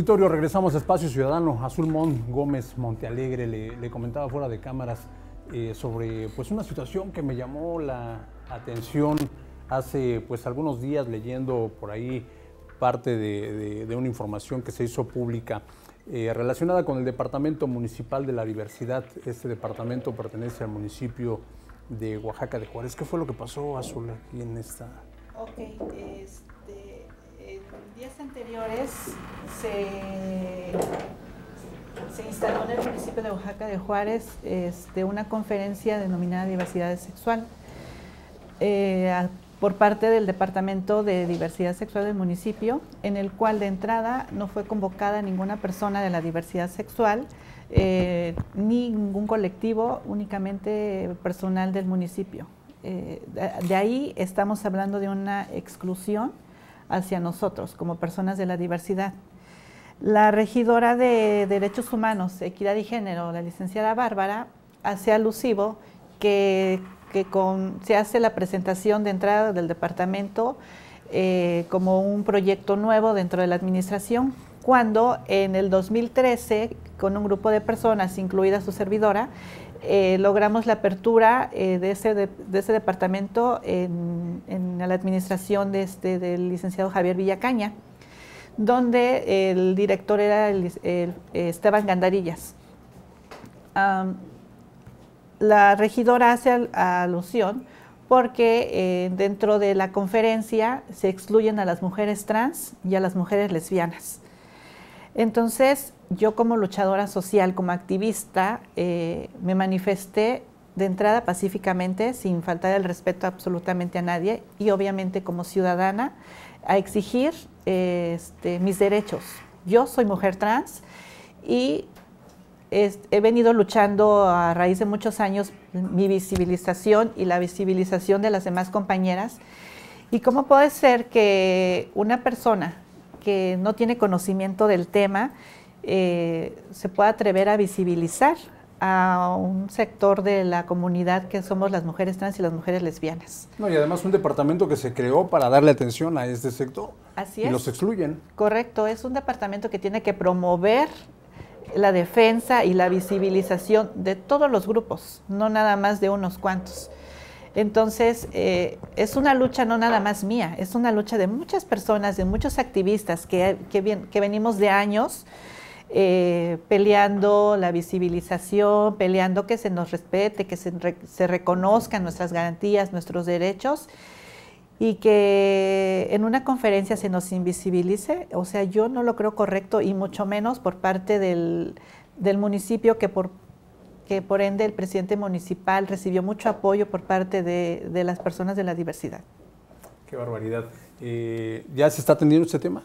auditorio, regresamos a Espacio Ciudadano. Azul Mon Gómez Montealegre le, le comentaba fuera de cámaras eh, sobre pues una situación que me llamó la atención hace pues algunos días leyendo por ahí parte de, una información que se hizo pública eh, relacionada con el Departamento Municipal de la Diversidad. Este departamento pertenece al municipio de Oaxaca de Juárez. ¿Qué fue lo que pasó, Azul, aquí en esta? Ok, este anteriores se, instaló en el municipio de Oaxaca de Juárez este, una conferencia denominada Diversidad Sexual eh, por parte del Departamento de Diversidad Sexual del municipio, en el cual de entrada no fue convocada ninguna persona de la diversidad sexual, eh, ni ningún colectivo, únicamente personal del municipio. Eh, de ahí estamos hablando de una exclusión hacia nosotros como personas de la diversidad. La regidora de Derechos Humanos, Equidad y Género, la licenciada Bárbara, hace alusivo que, se hace la presentación de entrada del departamento eh, como un proyecto nuevo dentro de la administración, cuando en el 2013, con un grupo de personas, incluida su servidora, eh, logramos la apertura eh, de, ese departamento en, la administración este, del licenciado Javier Villacaña, donde el director era eh, Esteban Gandarillas. la regidora hace alusión porque dentro de la conferencia se excluyen a las mujeres trans y a las mujeres lesbianas. Entonces, yo como luchadora social, como activista, eh, me manifesté de entrada pacíficamente, sin faltar el respeto absolutamente a nadie y obviamente como ciudadana a exigir eh, este, mis derechos. Yo soy mujer trans y he venido luchando a raíz de muchos años mi visibilización y la visibilización de las demás compañeras. ¿Y cómo puede ser que una persona que no tiene conocimiento del tema eh, se puede atrever a visibilizar a un sector de la comunidad que somos las mujeres trans y las mujeres lesbianas. No, y además un departamento que se creó para darle atención a este sector. Así es. Y los excluyen. Correcto, es un departamento que tiene que promover la defensa y la visibilización de todos los grupos, no nada más de unos cuantos. Entonces, eh, es una lucha no nada más mía, es una lucha de muchas personas, de muchos activistas que, que venimos de años eh, peleando la visibilización, peleando que se nos respete, que se, reconozcan nuestras garantías, nuestros derechos y que en una conferencia se nos invisibilice, o sea, yo no lo creo correcto y mucho menos por parte del, municipio que por, por ende el presidente municipal recibió mucho apoyo por parte de, las personas de la diversidad. Qué barbaridad. Eh, ¿Ya se está atendiendo este tema?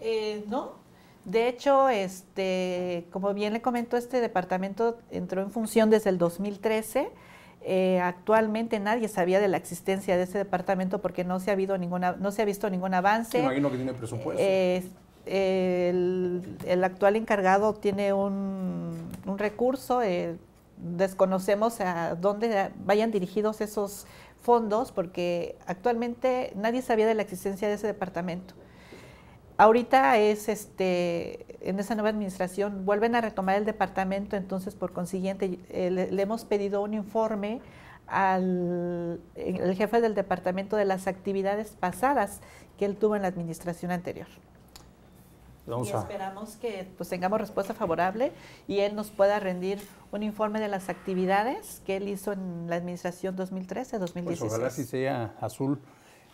Eh, no, de hecho, este, como bien le comentó, este departamento entró en función desde el 2013. Eh, actualmente nadie sabía de la existencia de ese departamento porque no se ha, habido ninguna, no se ha visto ningún avance. imagino que tiene presupuesto. el, actual encargado tiene un recurso, eh, desconocemos a dónde vayan dirigidos esos fondos porque actualmente nadie sabía de la existencia de ese departamento. Ahorita es este, en esa nueva administración, vuelven a retomar el departamento, entonces por consiguiente eh, le, hemos pedido un informe al jefe del departamento de las actividades pasadas que él tuvo en la administración anterior. y esperamos que pues, tengamos respuesta favorable y él nos pueda rendir un informe de las actividades que él hizo en la administración 2013-2016. Pues ojalá si sea azul.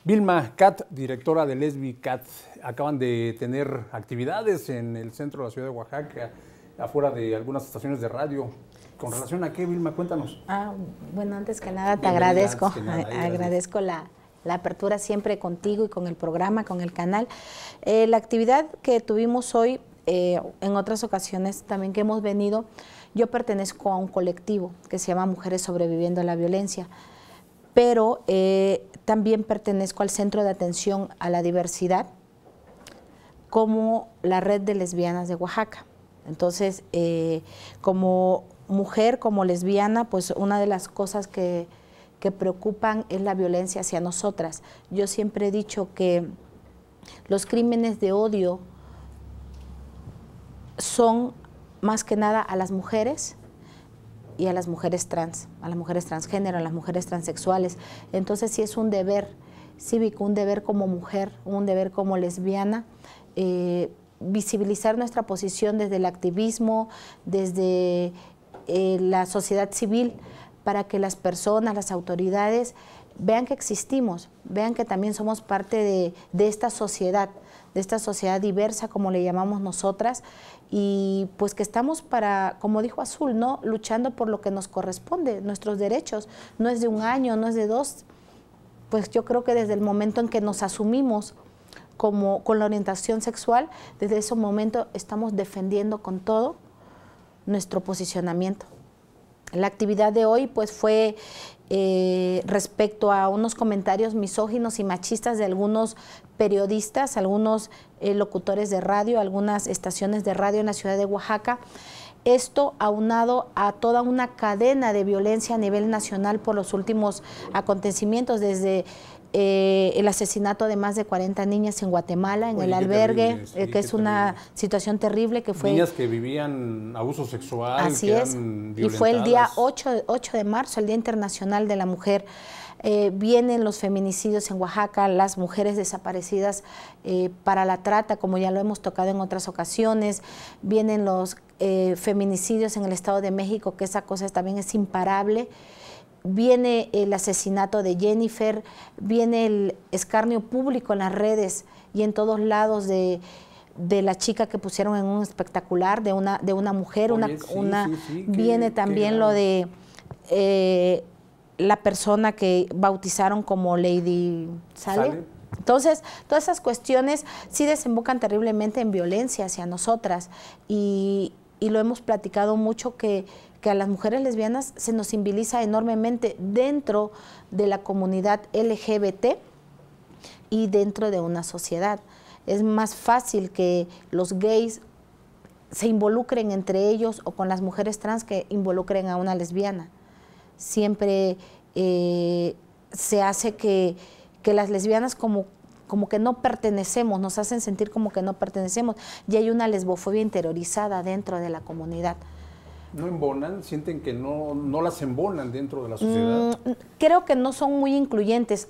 Vilma Cat, directora de Lesbi Cat, acaban de tener actividades en el centro de la ciudad de Oaxaca, afuera de algunas estaciones de radio. ¿Con relación a qué, Vilma? Cuéntanos. Ah, bueno, antes que nada te agradezco, agradezco la, apertura siempre contigo y con el programa, con el canal. Eh, la actividad que tuvimos hoy, eh, en otras ocasiones también que hemos venido, yo pertenezco a un colectivo que se llama Mujeres Sobreviviendo a la Violencia pero eh, también pertenezco al Centro de Atención a la Diversidad como la Red de Lesbianas de Oaxaca. Entonces, eh, como mujer, como lesbiana, pues una de las cosas que preocupan es la violencia hacia nosotras. Yo siempre he dicho que los crímenes de odio son más que nada a las mujeres y a las mujeres trans, a las mujeres transgénero, a las mujeres transexuales. Entonces sí es un deber cívico, un deber como mujer, un deber como lesbiana, eh, visibilizar nuestra posición desde el activismo, desde eh, la sociedad civil, para que las personas, las autoridades vean que existimos, vean que también somos parte de esta sociedad de esta sociedad diversa, como le llamamos nosotras, y pues que estamos para, como dijo Azul, ¿no? Luchando por lo que nos corresponde, nuestros derechos. No es de un año, no es de dos. Pues yo creo que desde el momento en que nos asumimos como, con la orientación sexual, desde ese momento estamos defendiendo con todo nuestro posicionamiento. La actividad de hoy pues fue eh, respecto a unos comentarios misóginos y machistas de algunos periodistas, algunos eh, locutores de radio, algunas estaciones de radio en la ciudad de Oaxaca. Esto aunado a toda una cadena de violencia a nivel nacional por los últimos acontecimientos, desde eh, el asesinato de más de 40 niñas en Guatemala, en el albergue, eh, que es una situación terrible que fue... Niñas que vivían abuso sexual. Así es. Y fue el día 8, 8 de marzo, el Día Internacional de la Mujer. Eh, vienen los feminicidios en Oaxaca, las mujeres desaparecidas para la trata, como ya lo hemos tocado en otras ocasiones, vienen los feminicidios en el Estado de México, que esa cosa también es imparable viene el asesinato de Jennifer, viene el escarnio público en las redes y en todos lados de, de la chica que pusieron en un espectacular, de una, de una mujer, una, viene también lo de eh, la persona que bautizaron como Lady ¿sale? Entonces, todas esas cuestiones sí desembocan terriblemente en violencia hacia nosotras y lo hemos platicado mucho que que a las mujeres lesbianas se nos simboliza enormemente dentro de la comunidad LGBT y dentro de una sociedad. Es más fácil que los gays se involucren entre ellos o con las mujeres trans que involucren a una lesbiana. Siempre eh, se hace que, que las lesbianas como como que no pertenecemos, nos hacen sentir como que no pertenecemos y hay una lesbofobia interiorizada dentro de la comunidad no embonan, sienten que no, las embonan dentro de la sociedad. Mm, creo que no son muy incluyentes.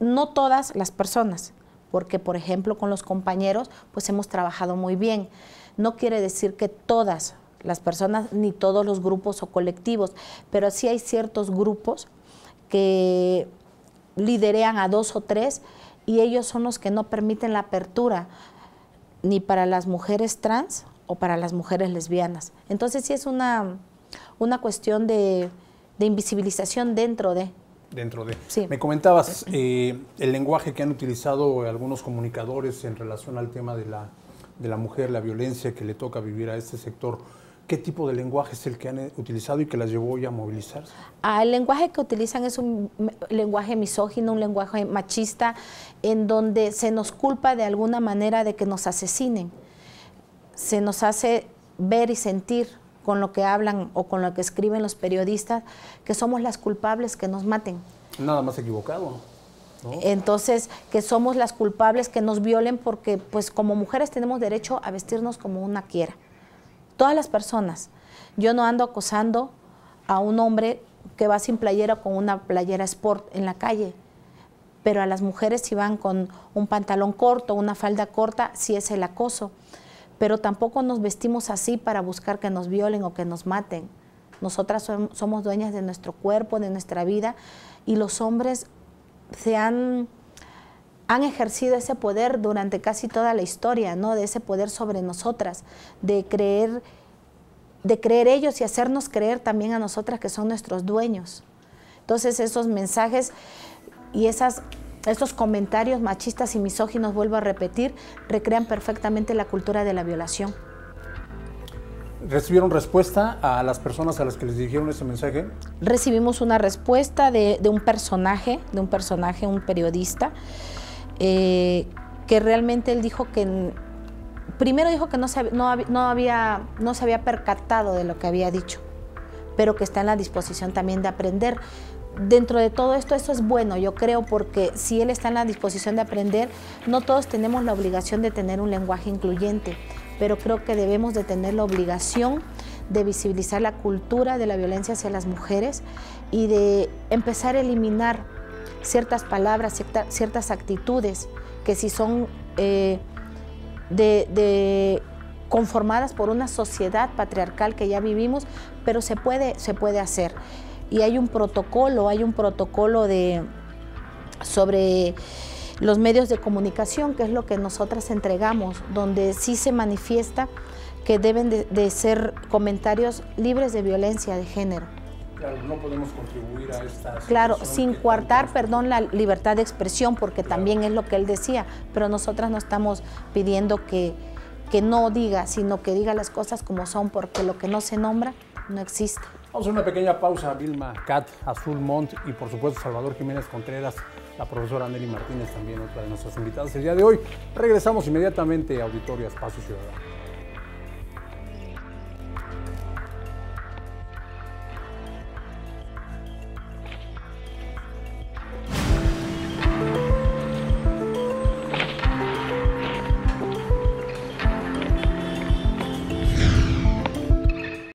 No todas las personas, porque por ejemplo con los compañeros pues hemos trabajado muy bien. No quiere decir que todas las personas ni todos los grupos o colectivos, pero sí hay ciertos grupos que liderean a dos o tres y ellos son los que no permiten la apertura ni para las mujeres trans o para las mujeres lesbianas. Entonces sí es una, una cuestión de, invisibilización dentro de. Dentro de. Sí. Me comentabas eh, el lenguaje que han utilizado algunos comunicadores en relación al tema de la, de la mujer, la violencia que le toca vivir a este sector. ¿Qué tipo de lenguaje es el que han eh, utilizado y que las llevó hoy a movilizarse? Ah, el lenguaje que utilizan es un lenguaje misógino, un lenguaje machista, en donde se nos culpa de alguna manera de que nos asesinen se nos hace ver y sentir con lo que hablan o con lo que escriben los periodistas que somos las culpables que nos maten. Nada más equivocado. Entonces, que somos las culpables que nos violen porque pues como mujeres tenemos derecho a vestirnos como una quiera. Todas las personas. Yo no ando acosando a un hombre que va sin playera con una playera sport en la calle pero a las mujeres si van con un pantalón corto, una falda corta, sí es el acoso pero tampoco nos vestimos así para buscar que nos violen o que nos maten. Nosotras somos dueñas de nuestro cuerpo, de nuestra vida, y los hombres se han, ejercido ese poder durante casi toda la historia, ¿no? De ese poder sobre nosotras, de creer, de creer ellos y hacernos creer también a nosotras que son nuestros dueños. Entonces esos mensajes y esas estos comentarios machistas y misóginos, vuelvo a repetir, recrean perfectamente la cultura de la violación. ¿Recibieron respuesta a las personas a las que les dirigieron ese mensaje? Recibimos una respuesta de, un personaje, de un personaje, un periodista, eh, que realmente él dijo que primero dijo que había, no se había percatado de lo que había dicho, pero que está en la disposición también de aprender dentro de todo esto, eso es bueno, yo creo, porque si él está en la disposición de aprender, no todos tenemos la obligación de tener un lenguaje incluyente, pero creo que debemos de tener la obligación de visibilizar la cultura de la violencia hacia las mujeres y de empezar a eliminar ciertas palabras, ciertas actitudes que si son eh, conformadas por una sociedad patriarcal que ya vivimos, pero se puede, se puede hacer y hay un protocolo, hay un protocolo de, sobre los medios de comunicación, que es lo que nosotras entregamos, donde sí se manifiesta que deben de, ser comentarios libres de violencia de género. Claro, no podemos contribuir a esta... Claro, sin coartar, perdón, la libertad de expresión, porque también es lo que él decía, pero nosotras no estamos pidiendo que no diga, sino que diga las cosas como son, porque lo que no se nombra no existe. Vamos a una pequeña pausa. Vilma Cat, Azul Montt y por supuesto Salvador Jiménez Contreras, la profesora Nelly Martínez también, otra de nuestras invitadas el día de hoy. Regresamos inmediatamente a Auditorio Espacio Ciudadano.